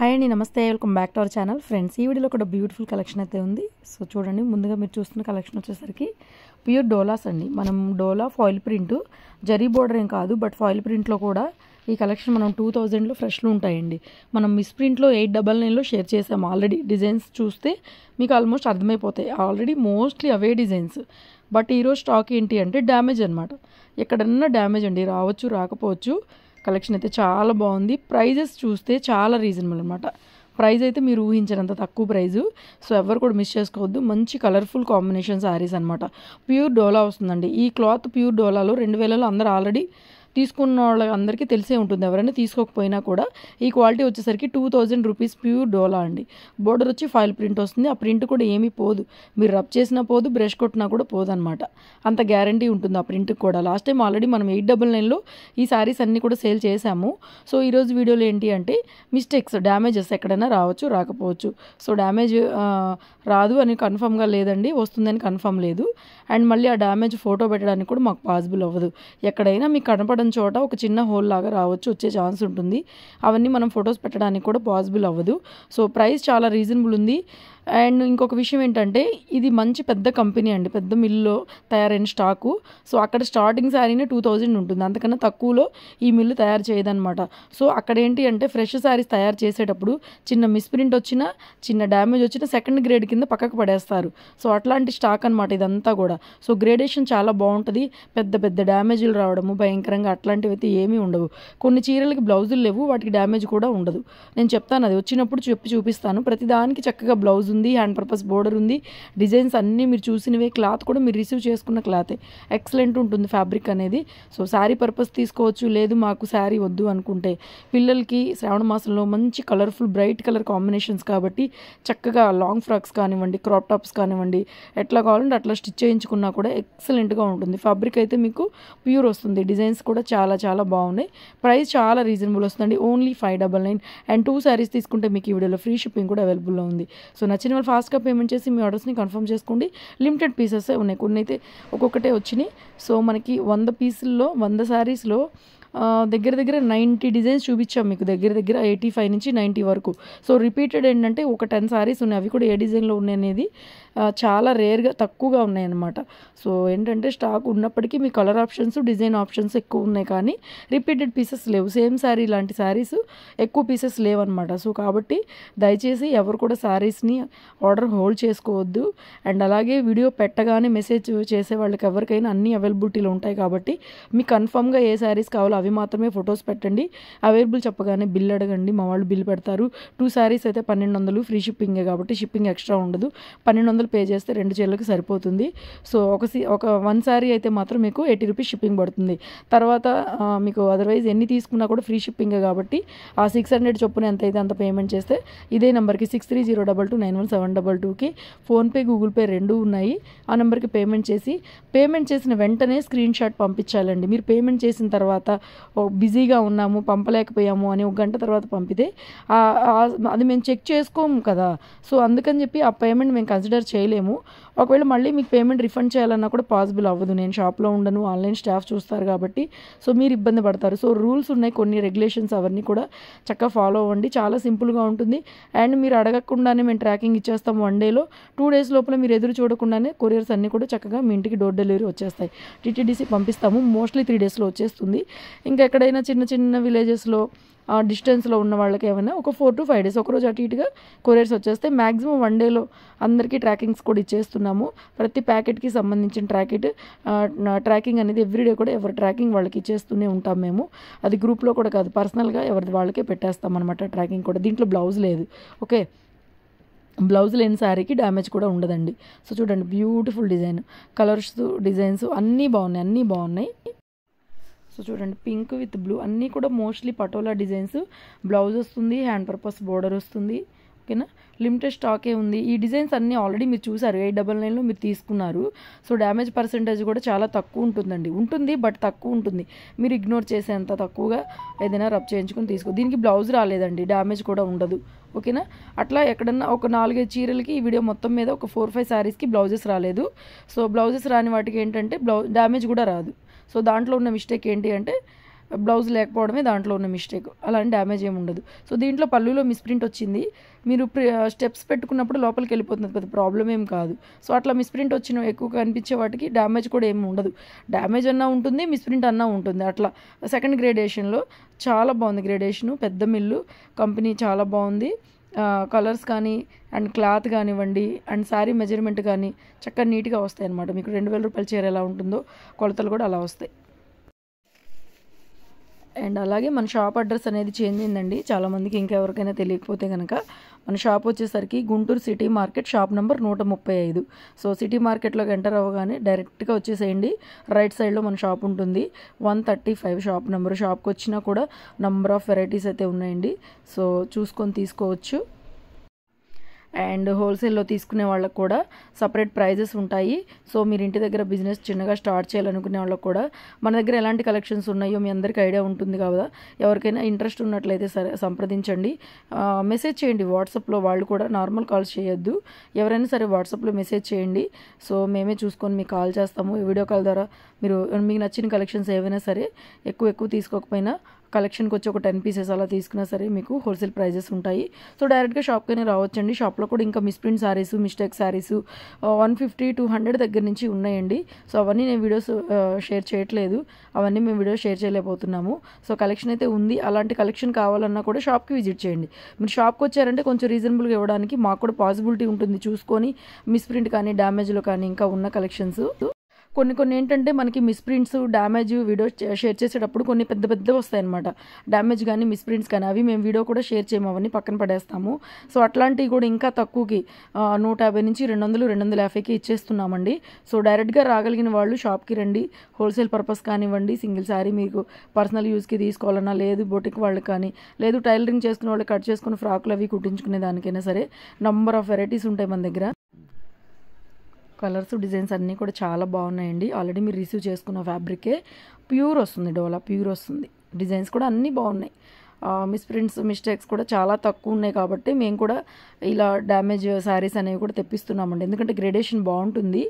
hi అండి నమస్తే welcome back to our channel friends ఈ వీడియోలో కూడా బ్యూటిఫుల్ కలెక్షన్ అయితే ఉంది సో చూడండి ముందుగా మీరు చూస్తున్న కలెక్షన్ వచ్చేసరికి ప్యూర్ డోలాస్ అండి మనం dola foil print zari border ఏం కాదు బట్ ఫాయిల్ ప్రింట్లో కూడా ఈ కలెక్షన్ మనం టూ థౌజండ్లో ఫ్రెష్లో ఉంటాయండి మనం మిస్ ప్రింట్లో ఎయిట్ డబల్ నైన్లో షేర్ చేసాము ఆల్రెడీ డిజైన్స్ చూస్తే మీకు ఆల్మోస్ట్ అర్థమైపోతాయి ఆల్రెడీ మోస్ట్లీ అవే డిజైన్స్ బట్ ఈరోజు స్టాక్ ఏంటి అంటే డ్యామేజ్ అనమాట ఎక్కడన్నా డ్యామేజ్ అండి రావచ్చు రాకపోవచ్చు కలెక్షన్ అయితే చాలా బాగుంది ప్రైజెస్ చూస్తే చాలా రీజనబుల్ అనమాట ప్రైజ్ అయితే మీరు ఊహించినంత తక్కువ ప్రైజు సో ఎవరు కూడా మిస్ చేసుకోవద్దు మంచి కలర్ఫుల్ కాంబినేషన్ శారీస్ అనమాట ప్యూర్ డోలా వస్తుందండి ఈ క్లాత్ ప్యూర్ డోలాలో రెండు వేలలో అందరూ ఆల్రెడీ తీసుకున్న వాళ్ళందరికీ తెలిసే ఉంటుంది ఎవరైనా తీసుకోకపోయినా కూడా ఈ క్వాలిటీ వచ్చేసరికి two thousand rupees pure dola అండి బోర్డర్ వచ్చి ఫైల్ ప్రింట్ వస్తుంది ఆ ప్రింట్ కూడా ఏమీ పోదు మీరు రబ్ చేసినా పోదు బ్రష్ కొట్టినా కూడా పోదనమాట అంత గ్యారంటీ ఉంటుంది ఆ ప్రింట్కి కూడా లాస్ట్ టైం ఆల్రెడీ మనం ఎయిట్ డబుల్ నైన్లో ఈ శారీస్ అన్నీ కూడా సేల్ చేశాము సో ఈరోజు వీడియోలో ఏంటి అంటే మిస్టేక్స్ డ్యామేజెస్ ఎక్కడైనా రావచ్చు రాకపోవచ్చు సో డ్యామేజ్ రాదు అని కన్ఫర్మ్గా లేదండి వస్తుందని కన్ఫర్మ్ లేదు అండ్ మళ్ళీ ఆ డ్యామేజ్ ఫోటో పెట్టడానికి కూడా మాకు పాసిబుల్ అవ్వదు ఎక్కడైనా మీకు కనపడడం ఉన్న చోట ఒక చిన్న హోల్ లాగా రావచ్చు వచ్చే ఛాన్స్ ఉంటుంది అవన్నీ మనం ఫొటోస్ పెట్టడానికి కూడా పాసిబుల్ అవ్వదు సో ప్రైస్ చాలా రీజనబుల్ ఉంది అండ్ ఇంకొక విషయం ఏంటంటే ఇది మంచి పెద్ద కంపెనీ అండి పెద్ద మిల్లో తయారైన స్టాకు సో అక్కడ స్టార్టింగ్ శారీనే టూ థౌజండ్ ఉంటుంది అంతకన్నా తక్కువలో ఈ మిల్లు తయారు చేయదనమాట సో అక్కడ ఏంటి అంటే ఫ్రెష్ శారీస్ తయారు చేసేటప్పుడు చిన్న మిస్ప్రింట్ వచ్చినా చిన్న డ్యామేజ్ వచ్చినా సెకండ్ గ్రేడ్ కింద పక్కకు పడేస్తారు సో అట్లాంటి స్టాక్ అనమాట ఇదంతా కూడా సో గ్రేడేషన్ చాలా బాగుంటుంది పెద్ద పెద్ద డ్యామేజ్లు రావడము భయంకరంగా అట్లాంటివి అయితే ఏమీ ఉండవు కొన్ని చీరలకి బ్లౌజులు లేవు వాటికి డ్యామేజ్ కూడా ఉండదు నేను చెప్తాను అది వచ్చినప్పుడు చెప్పి చూపిస్తాను ప్రతిదానికి చక్కగా బ్లౌజ్ ఉంది హ్యాండ్ పర్పస్ బోర్డర్ ఉంది డిజైన్స్ అన్నీ మీరు చూసినవే క్లాత్ కూడా మీరు రిసీవ్ చేసుకున్న క్లాతే ఎక్సలెంట్ ఉంటుంది ఫ్యాబ్రిక్ అనేది సో శారీ పర్పస్ తీసుకోవచ్చు లేదు మాకు శారీ వద్దు అనుకుంటే పిల్లలకి శ్రావణ మాసంలో మంచి కలర్ఫుల్ బ్రైట్ కలర్ కాంబినేషన్స్ కాబట్టి చక్కగా లాంగ్ ఫ్రాక్స్ కానివ్వండి క్రాప్ టాప్స్ కానివ్వండి ఎట్లా కావాలంటే అట్లా స్టిచ్ చేయించుకున్నా కూడా ఎక్సలెంట్గా ఉంటుంది ఫ్యాబ్రిక్ అయితే మీకు ప్యూర్ వస్తుంది డిజైన్స్ కూడా చాలా చాలా బాగున్నాయి ప్రైస్ చాలా రీజనబుల్ వస్తుందండి only five double nine and two saris తీసుకుంటే మీకు ఈ వీడియోలో ఫ్రీ షిప్పింగ్ కూడా అవైలబుల్లో ఉంది సో నచ్చిన వచ్చిన వాళ్ళు ఫాస్ట్గా పేమెంట్ చేసి మీ ఆర్డర్స్ని కన్ఫర్మ్ చేసుకోండి లిమిటెడ్ పీసెస్ ఉన్నాయి కొన్ని అయితే ఒక్కొక్కటే వచ్చినాయి సో మనకి వంద పీసుల్లో వంద శారీస్లో దగ్గర దగ్గర నైంటీ డిజైన్స్ చూపించాం మీకు దగ్గర దగ్గర ఎయిటీ ఫైవ్ నుంచి నైంటీ వరకు సో రిపీటెడ్ ఏంటంటే ఒక టెన్ శారీస్ ఉన్నాయి అవి కూడా ఏ డిజైన్లో ఉన్నాయి అనేది చాలా రేర్గా తక్కువగా ఉన్నాయన్నమాట సో ఏంటంటే స్టాక్ ఉన్నప్పటికీ మీ కలర్ ఆప్షన్స్ డిజైన్ ఆప్షన్స్ ఎక్కువ ఉన్నాయి కానీ రిపీటెడ్ పీసెస్ లేవు సేమ్ శారీ లాంటి శారీస్ ఎక్కువ పీసెస్ లేవన్నమాట సో కాబట్టి దయచేసి ఎవరు కూడా శారీస్ని ఆర్డర్ హోల్డ్ చేసుకోవద్దు అండ్ అలాగే వీడియో పెట్టగానే మెసేజ్ చేసే వాళ్ళకి ఎవరికైనా అన్ని అవైలబిలిటీలు ఉంటాయి కాబట్టి మీకు కన్ఫర్మ్గా ఏ శారీస్ కావాలో అవి మాత్రమే ఫొటోస్ పెట్టండి అవైలబుల్ చెప్పగానే బిల్ అడగండి మా వాళ్ళు బిల్ పెడతారు టూ శారీస్ అయితే పన్నెండు వందలు ఫ్రీ షిప్పింగే కాబట్టి షిప్పింగ్ ఎక్స్ట్రా ఉండదు పన్నెండు వందలు చీరలు పే చేస్తే రెండు చీరలకు సరిపోతుంది సో ఒక సీ ఒక వన్ సారీ అయితే మాత్రం మీకు ఎయిటీ రూపీస్ షిప్పింగ్ పడుతుంది తర్వాత మీకు అదర్వైజ్ ఎన్ని తీసుకున్నా కూడా ఫ్రీ షిప్పింగ్ కాబట్టి ఆ సిక్స్ హండ్రెడ్ చొప్పున ఎంత అయితే అంత పేమెంట్ చేస్తే ఇదే నెంబర్కి six three zero double two nine one seven double టూకి ఫోన్పే గూగుల్ పే రెండు ఉన్నాయి ఆ నెంబర్కి పేమెంట్ చేసి పేమెంట్ చేసిన వెంటనే స్క్రీన్ షాట్ పంపించాలండి మీరు పేమెంట్ చేసిన తర్వాత బిజీగా ఉన్నాము పంపలేకపోయాము అని ఒక గంట తర్వాత పంపితే అది మేము చెక్ చేసుకోము కదా సో అందుకని చెప్పి ఆ పేమెంట్ మేము కన్సిడర్ చేయలేము ఒకవేళ మళ్ళీ మీకు పేమెంట్ రిఫండ్ చేయాలన్నా కూడా పాసిబుల్ అవ్వదు నేను షాప్లో ఉండను ఆన్లైన్ స్టాఫ్ చూస్తారు కాబట్టి సో మీరు ఇబ్బంది పడతారు సో రూల్స్ ఉన్నాయి కొన్ని రెగ్యులేషన్స్ అవన్నీ కూడా చక్కగా ఫాలో అవ్వండి చాలా సింపుల్గా ఉంటుంది అండ్ మీరు అడగకుండానే మేము ట్రాకింగ్ ఇచ్చేస్తాం వన్ డేలో టూ డేస్ లోపల మీరు ఎదురు చూడకుండానే కొరియర్స్ అన్నీ కూడా చక్కగా మీ ఇంటికి డోర్ డెలివరీ వచ్చేస్తాయి టీటీడీసీ పంపిస్తాము మోస్ట్లీ త్రీ డేస్లో వచ్చేస్తుంది ఇంకా ఎక్కడైనా చిన్న చిన్న విలేజెస్లో డిస్టెన్స్లో ఉన్న వాళ్ళకి ఏమైనా ఒక ఫోర్ టు ఫైవ్ డేస్ ఒకరోజు అటు ఇటుగా కొరియర్స్ వచ్చేస్తే మ్యాక్సిమం వన్ డేలో అందరికీ ట్రాకింగ్స్ కూడా ఇచ్చేస్తున్నాము ప్రతి ప్యాకెట్కి సంబంధించిన ట్రాకెట్ ట్రాకింగ్ అనేది ఎవ్రీడే కూడా ఎవరి ట్రాకింగ్ వాళ్ళకి ఇచ్చేస్తూనే ఉంటాం మేము అది గ్రూప్లో కూడా కాదు పర్సనల్గా ఎవరిది వాళ్ళకే పెట్టేస్తాం అనమాట ట్రాకింగ్ కూడా దీంట్లో బ్లౌజ్ లేదు ఓకే బ్లౌజ్ లేని శారీకి డ్యామేజ్ కూడా ఉండదండి సో చూడండి బ్యూటిఫుల్ డిజైన్ కలర్స్ డిజైన్స్ అన్నీ బాగున్నాయి అన్నీ బాగున్నాయి సో చూడండి పింక్ విత్ బ్లూ అన్నీ కూడా మోస్ట్లీ పటోలా డిజైన్స్ బ్లౌజ్ వస్తుంది హ్యాండ్ పర్పస్ బోర్డర్ వస్తుంది ఓకేనా లిమిటెడ్ స్టాకే ఉంది ఈ డిజైన్స్ అన్నీ ఆల్రెడీ మీరు చూసారు ఎయిట్ డబల్ నైన్లో మీరు తీసుకున్నారు సో డ్యామేజ్ పర్సంటేజ్ కూడా చాలా తక్కువ ఉంటుందండి ఉంటుంది బట్ తక్కువ ఉంటుంది మీరు ఇగ్నోర్ చేసేంత తక్కువగా ఏదైనా రబ్ చేయించుకుని తీసుకో దీనికి బ్లౌజ్ రాలేదండి డ్యామేజ్ కూడా ఉండదు ఓకేనా అట్లా ఎక్కడన్నా ఒక నాలుగైదు చీరలకి ఈ వీడియో మొత్తం మీద ఒక ఫోర్ ఫైవ్ శారీస్కి బ్లౌజెస్ రాలేదు సో బ్లౌజెస్ రాని వాటికి ఏంటంటే బ్లౌ డ్యామేజ్ కూడా రాదు సో దాంట్లో ఉన్న మిస్టేక్ ఏంటి అంటే బ్లౌజ్ లేకపోవడమే దాంట్లో ఉన్న మిస్టేక్ అలాంటి డ్యామేజ్ ఏమి ఉండదు సో దీంట్లో పళ్ళులో మిస్ప్రింట్ వచ్చింది మీరు స్టెప్స్ పెట్టుకున్నప్పుడు లోపలికి వెళ్ళిపోతుంది పెద్ద ప్రాబ్లం ఏం కాదు సో అట్లా మిస్ప్రింట్ వచ్చిన ఎక్కువ కనిపించే వాటికి డ్యామేజ్ కూడా ఏమి ఉండదు డ్యామేజ్ అన్నా ఉంటుంది మిస్ప్రింట్ అన్నా ఉంటుంది అట్లా సెకండ్ గ్రేడేషన్లో చాలా బాగుంది గ్రేడేషను పెద్ద మిల్లు కంపెనీ చాలా బాగుంది కలర్స్ కానీ అండ్ క్లాత్ కానివ్వండి అండ్ శారీ మెజర్మెంట్ కానీ చక్కగా నీట్గా వస్తాయి అన్నమాట మీకు రెండు వేల రూపాయల చీర ఎలా ఉంటుందో కొలతలు కూడా అలా వస్తాయి అండ్ అలాగే మన షాప్ అడ్రస్ అనేది చేంజ్ అయిందండి చాలామందికి ఇంకెవరికైనా తెలియకపోతే కనుక మన షాప్ వచ్చేసరికి Guntur city market shop number నూట ముప్పై ఐదు సో సిటీ మార్కెట్లోకి ఎంటర్ అవ్వగానే డైరెక్ట్గా వచ్చేసేయండి రైట్ సైడ్లో మన షాప్ ఉంటుంది one thirty five shop number షాప్కి వచ్చినా కూడా నంబర్ ఆఫ్ వెరైటీస్ అయితే ఉన్నాయండి సో చూసుకొని తీసుకోవచ్చు అండ్ హోల్సేల్లో తీసుకునే వాళ్ళకు కూడా సపరేట్ ప్రైజెస్ ఉంటాయి సో మీరు ఇంటి దగ్గర బిజినెస్ చిన్నగా స్టార్ట్ చేయాలనుకునే వాళ్ళకు కూడా మన దగ్గర ఎలాంటి కలెక్షన్స్ ఉన్నాయో మీ అందరికీ ఐడియా ఉంటుంది కదా ఎవరికైనా ఇంట్రెస్ట్ ఉన్నట్లయితే సరే సంప్రదించండి మెసేజ్ చేయండి వాట్సాప్లో వాళ్ళు కూడా నార్మల్ కాల్స్ చేయొద్దు ఎవరైనా సరే వాట్సాప్లో మెసేజ్ చేయండి సో మేమే చూసుకొని మీకు కాల్ చేస్తాము వీడియో కాల్ ద్వారా మీరు మీకు నచ్చిన కలెక్షన్స్ ఏవైనా సరే ఎక్కువ ఎక్కువ తీసుకోకపోయినా కలెక్షన్కి వచ్చి ఒక టెన్ పీసెస్ అలా తీసుకున్నా సరే మీకు హోల్సేల్ ప్రైజెస్ ఉంటాయి సో డైరెక్ట్గా షాప్కైనా రావచ్చండి షాప్లో కూడా ఇంకా misprint saris mistake saris one fifty two hundred దగ్గర నుంచి ఉన్నాయండి సో అవన్నీ నేను వీడియోస్ షేర్ చేయట్లేదు అవన్నీ మేము వీడియోస్ షేర్ చేయలేకపోతున్నాము సో కలెక్షన్ అయితే ఉంది అలాంటి కలెక్షన్ కావాలన్నా కూడా షాప్కి విజిట్ చేయండి మీరు షాప్కి వచ్చారంటే కొంచెం రీజనబుల్గా ఇవ్వడానికి మాకు కూడా పాసిబిలిటీ ఉంటుంది చూసుకొని మిస్ప్రింట్ కానీ డ్యామేజ్లో కానీ ఇంకా ఉన్న కలెక్షన్స్ కొన్ని కొన్ని ఏంటంటే మనకి మిస్ప్రింట్స్ డ్యామేజ్ వీడియో షేర్ చేసేటప్పుడు కొన్ని పెద్ద పెద్దవి వస్తాయి అనమాట డ్యామేజ్ కానీ మిస్ప్రింట్స్ కానీ అవి మేము వీడియో కూడా షేర్ చేయము అవన్నీ పక్కన పడేస్తాము సో అట్లాంటివి కూడా ఇంకా తక్కువకి నూట యాభై నుంచి రెండు వందలు రెండు వందల యాభైకి ఇచ్చేస్తున్నామండి సో డైరెక్ట్గా రాగలిగిన వాళ్ళు షాప్కి రండి హోల్సేల్ పర్పస్ కానివ్వండి సింగిల్ శారీ మీకు పర్సనల్ యూస్కి తీసుకోవాలన్నా లేదు బొటిక్ వాళ్ళకి కానీ లేదు టైలరింగ్ చేసుకున్న వాళ్ళు కట్ చేసుకుని ఫ్రాకులు అవి కుట్టించుకునే దానికైనా సరే నంబర్ ఆఫ్ వెరైటీస్ ఉంటాయి మన దగ్గర కలర్స్ డిజైన్స్ అన్నీ కూడా చాలా బాగున్నాయండి ఆల్రెడీ మీరు రిసీవ్ చేసుకున్న ఫ్యాబ్రికే ప్యూర్ వస్తుంది డోలా ప్యూర్ వస్తుంది డిజైన్స్ కూడా అన్నీ బాగున్నాయి మిస్ప్రింట్స్ మిస్టేక్స్ కూడా చాలా తక్కువ ఉన్నాయి కాబట్టి మేము కూడా ఇలా డ్యామేజ్ శారీస్ అనేవి కూడా తెప్పిస్తున్నామండి ఎందుకంటే గ్రేడేషన్ బాగుంటుంది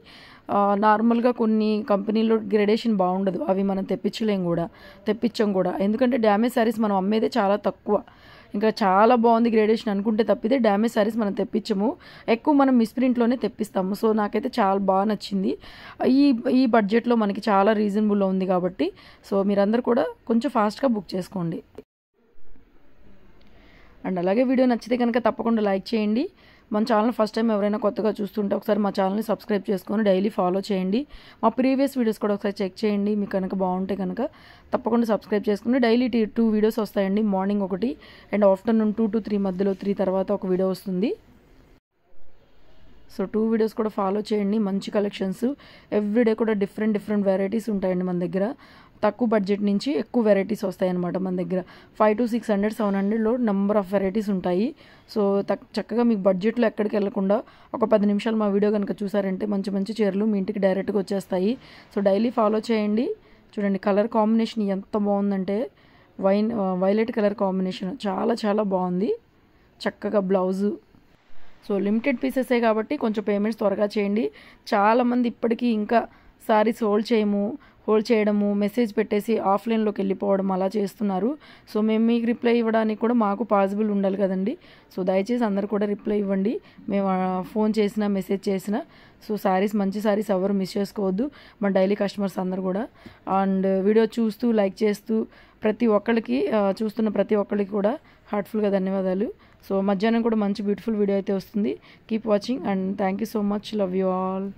నార్మల్గా కొన్ని కంపెనీల్లో గ్రేడేషన్ బాగుండదు అవి మనం తెప్పించలేము కూడా తెప్పించం కూడా ఎందుకంటే డ్యామేజ్ శారీస్ మనం అమ్మేదే చాలా తక్కువ ఇంకా చాలా బాగుంది గ్రేడేషన్ అనుకుంటే తప్పితే డ్యామేజ్ శారీస్ మనం తెప్పించము ఎక్కువ మనం మిస్ప్రింట్లోనే తెప్పిస్తాము సో నాకైతే చాలా బాగా నచ్చింది ఈ ఈ బడ్జెట్లో మనకి చాలా రీజనబుల్లో ఉంది కాబట్టి సో మీరందరూ కూడా కొంచెం ఫాస్ట్గా బుక్ చేసుకోండి అండ్ అలాగే వీడియో నచ్చితే కనుక తప్పకుండా లైక్ చేయండి మన ఛానల్ ఫస్ట్ టైం ఎవరైనా కొత్తగా చూస్తుంటే ఒకసారి మా ఛానల్ని సబ్స్క్రైబ్ చేసుకొని డైలీ ఫాలో చేయండి మా ప్రీవియస్ వీడియోస్ కూడా ఒకసారి చెక్ చేయండి మీకు కనుక బాగుంటే కనుక తప్పకుండా సబ్స్క్రైబ్ చేసుకుని డైలీ టీ టూ వీడియోస్ వస్తాయండి మార్నింగ్ ఒకటి and afternoon two to three మధ్యలో త్రీ తర్వాత ఒక వీడియో వస్తుంది సో టూ వీడియోస్ కూడా ఫాలో చేయండి మంచి కలెక్షన్స్ ఎవ్రీడే కూడా డిఫరెంట్ డిఫరెంట్ వెరైటీస్ ఉంటాయండి మన దగ్గర తక్కువ బడ్జెట్ నుంచి ఎక్కువ వెరైటీస్ వస్తాయి అనమాట మన దగ్గర five to six hundred seven హండ్రెడ్లో నెంబర్ ఆఫ్ వెరైటీస్ ఉంటాయి సో తక్ చక్కగా మీకు బడ్జెట్లో ఎక్కడికి వెళ్ళకుండా ఒక పది నిమిషాలు మా వీడియో కనుక చూసారంటే మంచి మంచి చీరలు మీ ఇంటికి డైరెక్ట్గా వచ్చేస్తాయి సో డైలీ ఫాలో చేయండి చూడండి కలర్ కాంబినేషన్ ఎంత బాగుందంటే వైన్ వైలెట్ కలర్ కాంబినేషన్ చాలా చాలా బాగుంది చక్కగా బ్లౌజు సో లిమిటెడ్ పీసెసే కాబట్టి కొంచెం పేమెంట్స్ త్వరగా చేయండి చాలామంది ఇప్పటికీ ఇంకా సారీస్ హోల్డ్ చేయము హోల్డ్ చేయడము మెసేజ్ పెట్టేసి ఆఫ్లైన్లోకి వెళ్ళిపోవడం అలా చేస్తున్నారు సో మేము మీకు రిప్లై ఇవ్వడానికి కూడా మాకు పాసిబుల్ ఉండాలి కదండి సో దయచేసి అందరు కూడా రిప్లై ఇవ్వండి మేము ఫోన్ చేసినా మెసేజ్ చేసినా సో శారీస్ మంచి శారీస్ ఎవరు మిస్ చేసుకోవద్దు మన డైలీ కస్టమర్స్ అందరు కూడా అండ్ వీడియో చూస్తూ లైక్ చేస్తూ ప్రతి ఒక్కరికి చూస్తున్న ప్రతి ఒక్కరికి కూడా హార్ట్ఫుల్గా ధన్యవాదాలు సో మధ్యాహ్నం కూడా మంచి బ్యూటిఫుల్ వీడియో అయితే వస్తుంది keep watching and thank you so much love you all